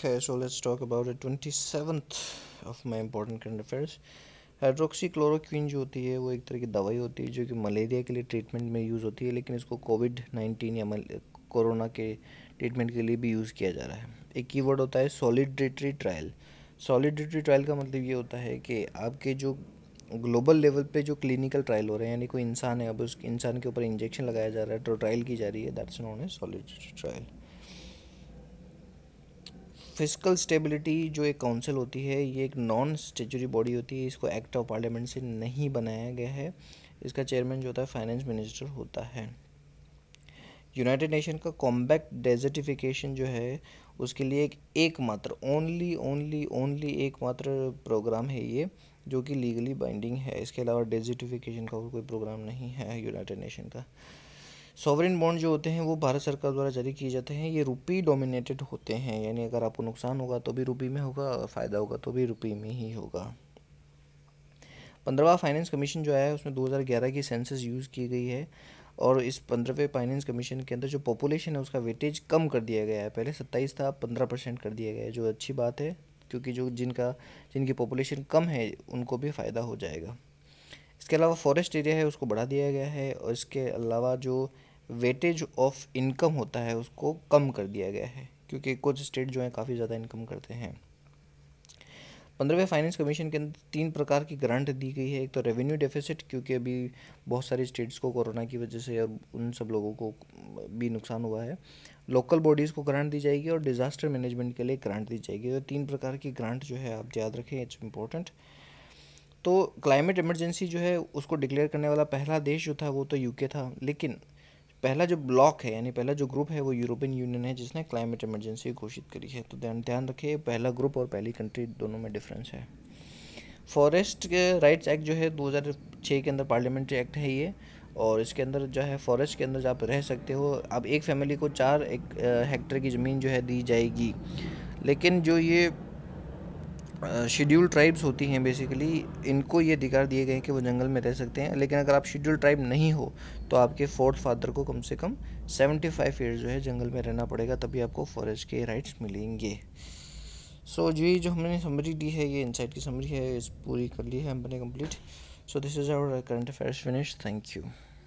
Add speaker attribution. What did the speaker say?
Speaker 1: Okay, so let's talk about it. 27th of my important current affairs. Hydroxychloroquine जो होती है वो एक तरह की दवाई होती है जो कि मलेरिया के लिए ट्रीटमेंट में यूज़ होती है लेकिन इसको कोविड नाइन्टीन या कोरोना के ट्रीटमेंट के लिए भी यूज़ किया जा रहा है एक वर्ड होता है सॉलिडिट्री ट्रायल सॉलिडिट्री ट्रायल का मतलब ये होता है कि आपके जो ग्लोबल लेवल पे जो क्लिनिकल ट्रायल हो रहे हैं यानी कोई इंसान है अब उस इंसान के ऊपर इंजेक्शन लगाया जा रहा है तो ट्रायल की जा रही है that's known a solidarity trial physical stability जो एक काउंसिल होती है ये एक नॉन स्टेचुरी बॉडी होती है इसको एक्ट ऑफ पार्लियामेंट से नहीं बनाया गया है इसका चेयरमैन जो होता है फाइनेंस मिनिस्टर होता है यूनाइटेड नेशन का कॉम्बैक्ट डेजर्टिफिकेशन जो है उसके लिए एक एकमात्र ओनली ओनली ओनली एकमात्र प्रोग्राम है ये जो कि लीगली बाइंडिंग है इसके अलावा डेजर्टिफिकेशन का कोई प्रोग्राम नहीं है यूनाइटेड नेशन का सॉवरिन बॉन्ड जो होते हैं वो भारत सरकार द्वारा जारी किए जाते हैं ये रुपी डोमिनेटेड होते हैं यानी अगर आपको नुकसान होगा तो भी रुपी में होगा और फ़ायदा होगा तो भी रुपी में ही होगा पंद्रहवा फाइनेंस कमीशन जो आया है उसमें 2011 की सेंसस यूज़ की गई है और इस पंद्रहवें फाइनेंस कमीशन के अंदर जो पॉपुलेशन है उसका वेटेज कम कर दिया गया है पहले सत्ताईस था पंद्रह परसेंट कर दिया गया है जो अच्छी बात है क्योंकि जो जिनका जिनकी पॉपुलेशन कम है उनको भी फ़ायदा हो जाएगा इसके अलावा फॉरेस्ट एरिया है उसको बढ़ा दिया गया है और इसके अलावा जो वेटेज ऑफ इनकम होता है उसको कम कर दिया गया है क्योंकि कुछ स्टेट जो हैं काफ़ी ज़्यादा इनकम करते हैं पंद्रहवें फाइनेंस कमीशन के अंदर तीन प्रकार की ग्रांट दी गई है एक तो रेवेन्यू डेफिसिट क्योंकि अभी बहुत सारे स्टेट्स को कोरोना की वजह से और उन सब लोगों को भी नुकसान हुआ है लोकल बॉडीज़ को ग्रांट दी जाएगी और डिज़ास्टर मैनेजमेंट के लिए ग्रांट दी जाएगी तो तीन प्रकार की ग्रांट जो है आप याद रखें इट्स इम्पोर्टेंट तो क्लाइमेट इमरजेंसी जो है उसको डिक्लेयर करने वाला पहला देश जो था वो तो यूके था लेकिन पहला जो ब्लॉक है यानी पहला जो ग्रुप है वो यूरोपियन यूनियन है जिसने क्लाइमेट इमरजेंसी घोषित करी है तो ध्यान ध्यान रखिए पहला ग्रुप और पहली कंट्री दोनों में डिफरेंस है फॉरेस्ट राइट्स एक्ट जो है 2006 के अंदर पार्लियामेंट्री एक्ट है ये और इसके अंदर जो है फॉरेस्ट के अंदर आप रह सकते हो अब एक फैमिली को चार एक हेक्टर की ज़मीन जो है दी जाएगी लेकिन जो ये शेड्यूल ट्राइब्स होती हैं बेसिकली इनको ये अधिकार दिए गए हैं कि वो जंगल में रह सकते हैं लेकिन अगर आप शेड्यूल ट्राइब नहीं हो तो आपके फोर्थ फादर को कम से कम सेवेंटी फाइव ईयर जो है जंगल में रहना पड़ेगा तभी आपको फॉरेस्ट के राइट्स मिलेंगे सो so, जी जो हमने समरी दी है ये इनसाइड की समरी है इस पूरी कर ली है हमने complete so this is our current affairs finish thank you